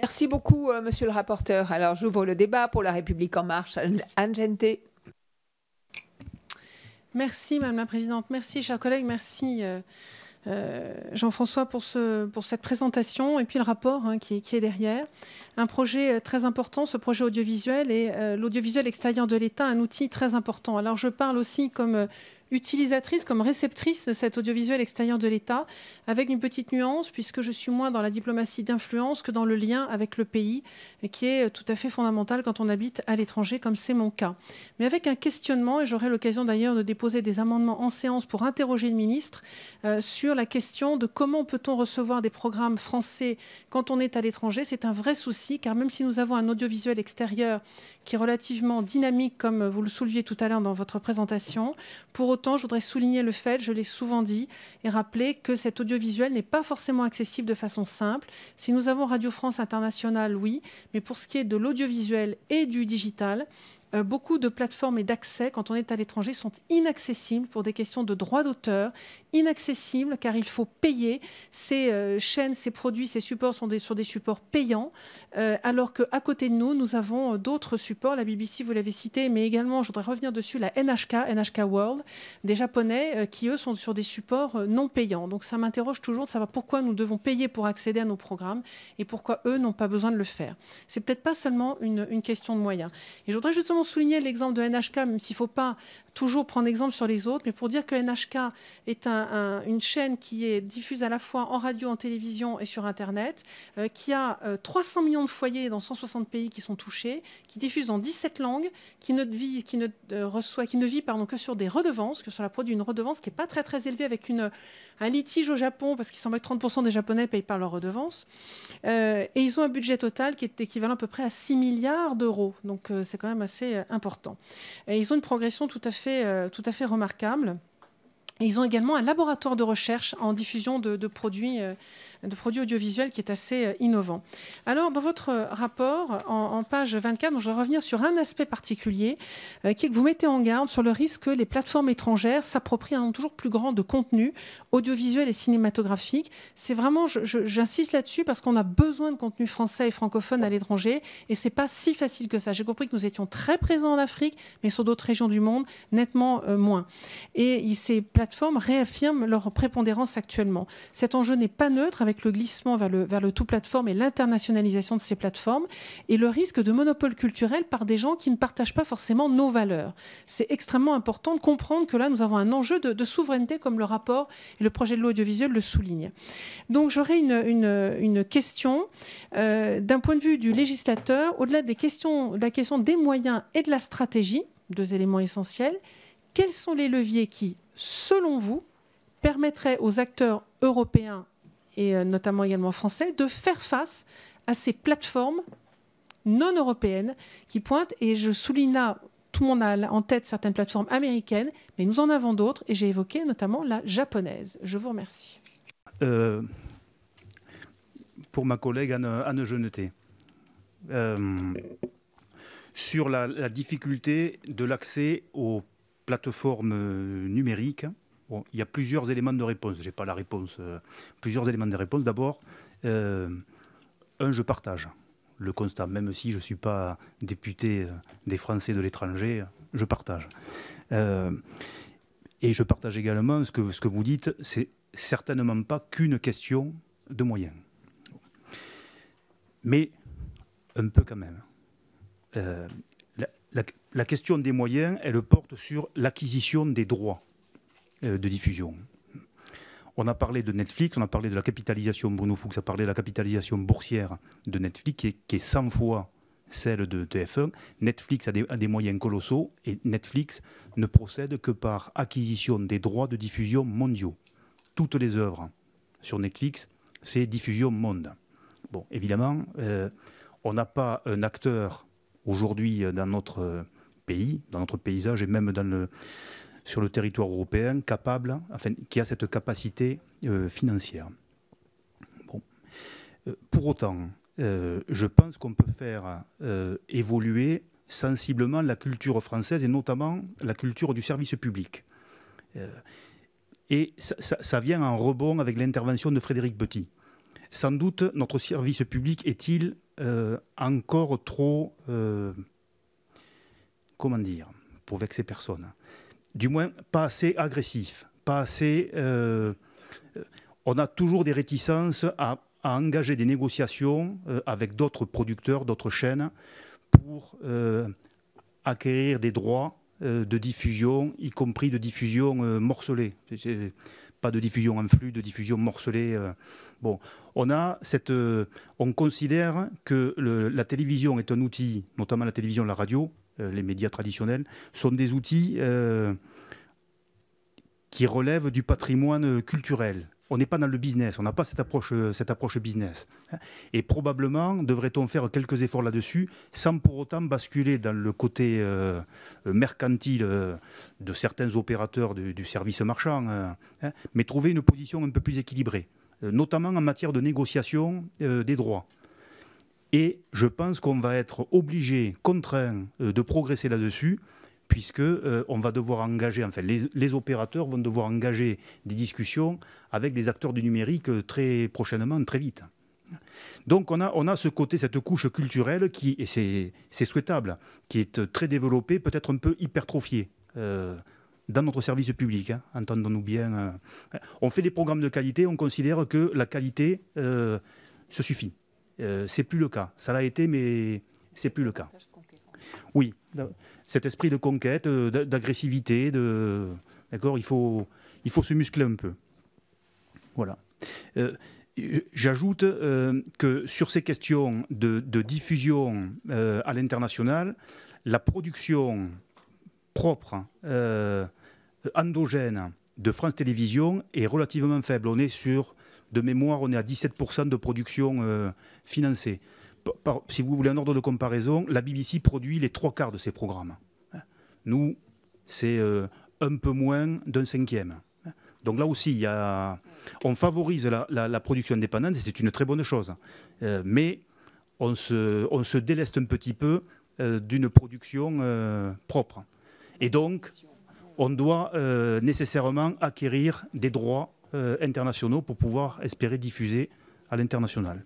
Merci beaucoup, euh, monsieur le rapporteur. Alors, j'ouvre le débat pour La République En Marche. Anne Gente. Merci, madame la présidente. Merci, chers collègues. Merci. Euh, euh, Jean-François pour, cette présentation et puis le rapport hein, qui, est derrière. Un projet très important, ce projet audiovisuel et l'audiovisuel extérieur de l'État, un outil très important. Alors je parle aussi comme utilisatrice comme réceptrice de cet audiovisuel extérieur de l'État, avec une petite nuance, puisque je suis moins dans la diplomatie d'influence que dans le lien avec le pays, qui est tout à fait fondamental quand on habite à l'étranger, comme c'est mon cas. Mais avec un questionnement, et j'aurai l'occasion d'ailleurs de déposer des amendements en séance pour interroger le ministre euh, sur la question de comment peut-on recevoir des programmes français quand on est à l'étranger. C'est un vrai souci, car même si nous avons un audiovisuel extérieur qui est relativement dynamique, comme vous le souleviez tout à l'heure dans votre présentation, pour autant autant, je voudrais souligner le fait, je l'ai souvent dit, et rappeler que cet audiovisuel n'est pas forcément accessible de façon simple. Si nous avons Radio France Internationale, oui, mais pour ce qui est de l'audiovisuel et du digital, euh, beaucoup de plateformes et d'accès quand on est à l'étranger sont inaccessibles pour des questions de droits d'auteur, inaccessibles car il faut payer. Ces euh, chaînes, ces produits, ces supports sont sur des supports payants, euh, alors qu'à côté de nous, nous avons d'autres supports, la BBC, vous l'avez cité, mais également, je voudrais revenir dessus, la NHK, NHK World, des Japonais qui, eux, sont sur des supports non payants. Donc ça m'interroge toujours de savoir pourquoi nous devons payer pour accéder à nos programmes et pourquoi eux n'ont pas besoin de le faire. C'est peut-être pas seulement une, une question de moyens. Et je voudrais justement souligner l'exemple de NHK, même s'il ne faut pas toujours prendre exemple sur les autres, mais pour dire que NHK est une chaîne qui est diffuse à la fois en radio, en télévision et sur Internet, euh, qui a 300 euh, millions de foyers dans 160 pays qui sont touchés, qui diffuse en 17 langues, qui ne vit, qui ne, euh, reçoit, qui ne vit que sur des redevances, que sur la produit d'une redevance qui n'est pas très très élevée, avec une, un litige au Japon, parce qu'il semble que 30% des Japonais payent par leur redevance. et ils ont un budget total qui est équivalent à peu près à 6 milliards d'euros, donc c'est quand même assez important. Et ils ont une progression tout à fait fait, euh, tout à fait remarquable. ils ont également un laboratoire de recherche en diffusion de produits euh, de produits audiovisuels qui est assez euh, innovant. Alors, dans votre euh, rapport, en, page 24, je vais revenir sur un aspect particulier, euh, qui est que vous mettez en garde sur le risque que les plateformes étrangères s'approprient un toujours plus grand de contenu audiovisuel et cinématographique. C'est vraiment, j'insiste là-dessus, parce qu'on a besoin de contenu français et francophones à l'étranger, et c'est pas si facile que ça. J'ai compris que nous étions très présents en Afrique, mais sur d'autres régions du monde, nettement moins. Et ces plateformes réaffirment leur prépondérance actuellement. Cet enjeu n'est pas neutre avec avec le glissement vers le, vers le tout plateforme et l'internationalisation de ces plateformes et le risque de monopole culturel par des gens qui ne partagent pas forcément nos valeurs. C'est extrêmement important de comprendre que là, nous avons un enjeu de, souveraineté comme le rapport et le projet de loi le souligne. Donc j'aurais une, question euh, d'un point de vue du législateur, au-delà des questions, de la question des moyens et de la stratégie, deux éléments essentiels. Quels sont les leviers qui, selon vous, permettraient aux acteurs européens et euh, notamment également français, de faire face à ces plateformes non européennes qui pointent, et je souligne là, tout le monde a en tête certaines plateformes américaines, mais nous en avons d'autres, et j'ai évoqué notamment la japonaise. Je vous remercie. Euh, pour ma collègue Anne, Jeuneté, euh, sur la difficulté de l'accès aux plateformes numériques, il y a plusieurs éléments de réponse. Je n'ai pas la réponse. Euh, plusieurs éléments de réponse. D'abord, euh, un, je partage le constat. Même si je ne suis pas député euh, des Français de l'étranger, je partage. et je partage également ce que, ce que vous dites, c'est certainement pas qu'une question de moyens. Mais un peu quand même. la question des moyens, elle porte sur l'acquisition des droits euh, de diffusion. On a parlé de Netflix, on a parlé de la capitalisation, Bruno Fuchs a parlé de la capitalisation boursière de Netflix, qui est, 100 fois celle de TF1. Netflix a des, moyens colossaux et Netflix ne procède que par acquisition des droits de diffusion mondiaux. Toutes les œuvres sur Netflix, c'est diffusion monde. Bon, évidemment, euh, on n'a pas un acteur aujourd'hui dans notre pays, dans notre paysage et même dans le, sur le territoire européen capable, enfin, qui a cette capacité euh, financière. Euh, pour autant, euh, je pense qu'on peut faire évoluer sensiblement la culture française et notamment la culture du service public. et ça, ça, vient en rebond avec l'intervention de Frédéric Petit. Sans doute, notre service public est-il encore trop... comment dire Pour vexer personne du moins pas assez agressif, pas assez... Euh, on a toujours des réticences à, engager des négociations euh, avec d'autres producteurs, d'autres chaînes, pour euh, acquérir des droits de diffusion, y compris de diffusion morcelée. pas de diffusion en flux, de diffusion morcelée. bon, on a cette, on considère que la télévision est un outil, notamment la télévision, la radio, euh, les médias traditionnels, sont des outils euh, qui relèvent du patrimoine culturel. On n'est pas dans le business, on n'a pas cette approche, euh, cette approche business. Hein. Et probablement devrait-on faire quelques efforts là-dessus sans pour autant basculer dans le côté mercantile de certains opérateurs du, service marchand, hein, mais trouver une position un peu plus équilibrée, notamment en matière de négociation des droits. Et je pense qu'on va être obligé, contraint, euh, de progresser là-dessus, puisque euh, on va devoir engager, enfin, les, opérateurs vont devoir engager des discussions avec les acteurs du numérique euh, très prochainement, très vite. Donc on a, on a ce côté, cette couche culturelle qui, et c'est souhaitable, qui est très développée, peut-être un peu hypertrophiée. dans notre service public, hein. entendons-nous bien. on fait des programmes de qualité, on considère que la qualité se suffit. Euh, c'est plus le cas. Ça l'a été, mais c'est plus le cas. Oui, cet esprit de conquête, euh, d'agressivité, de d'accord, il faut se muscler un peu. Voilà. Euh, j'ajoute que sur ces questions de, diffusion à l'international, la production propre, hein, endogène de France Télévisions est relativement faible. On est sur, de mémoire, on est à 17% de production euh, financée. si vous voulez un ordre de comparaison, la BBC produit les trois quarts de ses programmes. Nous, c'est euh, un peu moins d'un cinquième. Donc là aussi, on favorise la, production indépendante et c'est une très bonne chose. Euh, mais on se, on se, déleste un petit peu d'une production propre. Et donc, on doit euh, nécessairement acquérir des droits euh, internationaux pour pouvoir espérer diffuser à l'international.